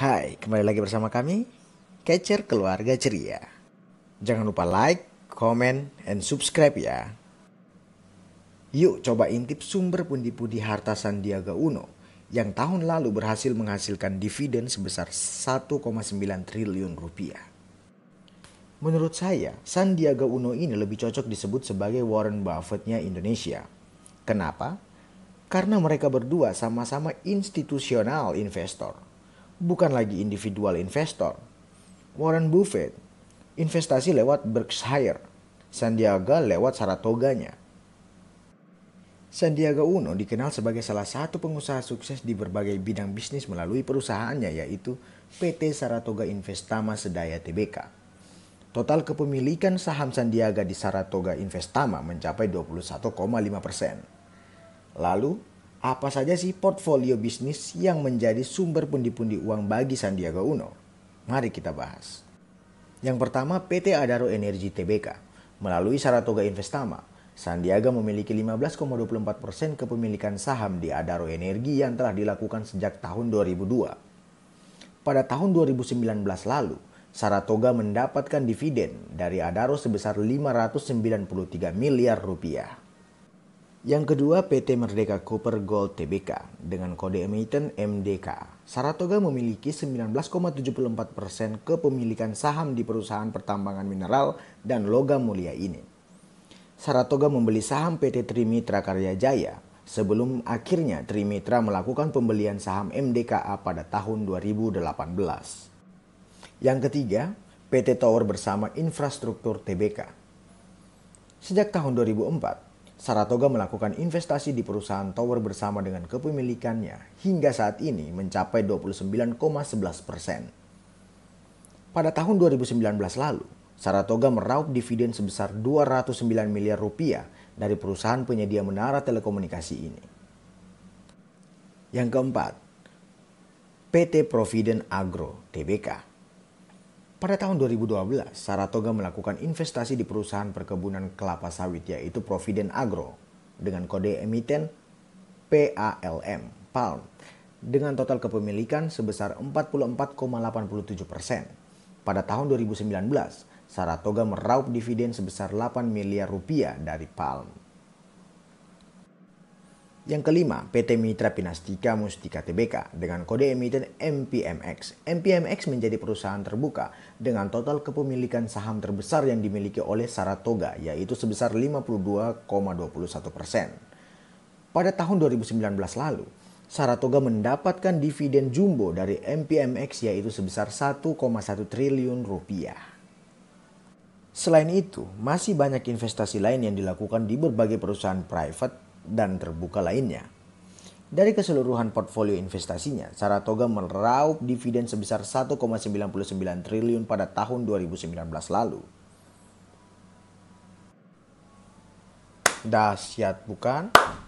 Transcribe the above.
Hai, kembali lagi bersama kami, Catcher Keluarga Ceria. Jangan lupa like, comment, and subscribe ya. Yuk coba intip sumber pundi-pundi harta Sandiaga Uno yang tahun lalu berhasil menghasilkan dividen sebesar 1,9 triliun rupiah. Menurut saya, Sandiaga Uno ini lebih cocok disebut sebagai Warren Buffettnya Indonesia. Kenapa? Karena mereka berdua sama-sama institusional investor bukan lagi individual investor. Warren Buffett investasi lewat Berkshire, Sandiaga lewat Saratoganya. Sandiaga Uno dikenal sebagai salah satu pengusaha sukses di berbagai bidang bisnis melalui perusahaannya yaitu PT Saratoga Investama Sedaya Tbk. Total kepemilikan saham Sandiaga di Saratoga Investama mencapai 21,5 persen. Lalu, apa saja sih portfolio bisnis yang menjadi sumber pundi-pundi uang bagi Sandiaga Uno? Mari kita bahas. Yang pertama, PT Adaro Energi Tbk. Melalui Saratoga Investama, Sandiaga memiliki 15,24% kepemilikan saham di Adaro Energi yang telah dilakukan sejak tahun 2002. Pada tahun 2019 lalu, Saratoga mendapatkan dividen dari Adaro sebesar 593 miliar rupiah. Yang kedua PT Merdeka Cooper Gold Tbk dengan kode emiten MDK. Saratoga memiliki 19,74% kepemilikan saham di perusahaan pertambangan mineral dan logam mulia ini. Saratoga membeli saham PT Trimitra Karya Jaya sebelum akhirnya Trimitra melakukan pembelian saham MDKA pada tahun 2018. Yang ketiga, PT Tower bersama Infrastruktur Tbk. Sejak tahun 2004, Saratoga melakukan investasi di perusahaan tower bersama dengan kepemilikannya hingga saat ini mencapai 29,11 persen. Pada tahun 2019 lalu, Saratoga meraup dividen sebesar 209 miliar rupiah dari perusahaan penyedia menara telekomunikasi ini. Yang keempat, PT Providen Agro (TBK) Pada tahun 2012, Saratoga melakukan investasi di perusahaan perkebunan kelapa sawit yaitu Provident Agro dengan kode emiten PALM, Palm, dengan total kepemilikan sebesar 44,87 persen. Pada tahun 2019, Saratoga meraup dividen sebesar 8 miliar rupiah dari Palm. Yang kelima, PT Mitra Pinastika Mustika Tbk dengan kode emiten MPMX. MPMX menjadi perusahaan terbuka dengan total kepemilikan saham terbesar yang dimiliki oleh Saratoga yaitu sebesar 52,21 persen. Pada tahun 2019 lalu, Saratoga mendapatkan dividen jumbo dari MPMX yaitu sebesar 1,1 triliun rupiah. Selain itu, masih banyak investasi lain yang dilakukan di berbagai perusahaan private dan terbuka lainnya. Dari keseluruhan portfolio investasinya, Saratoga meraup dividen sebesar 1,99 triliun pada tahun 2019 lalu. Dahsyat bukan?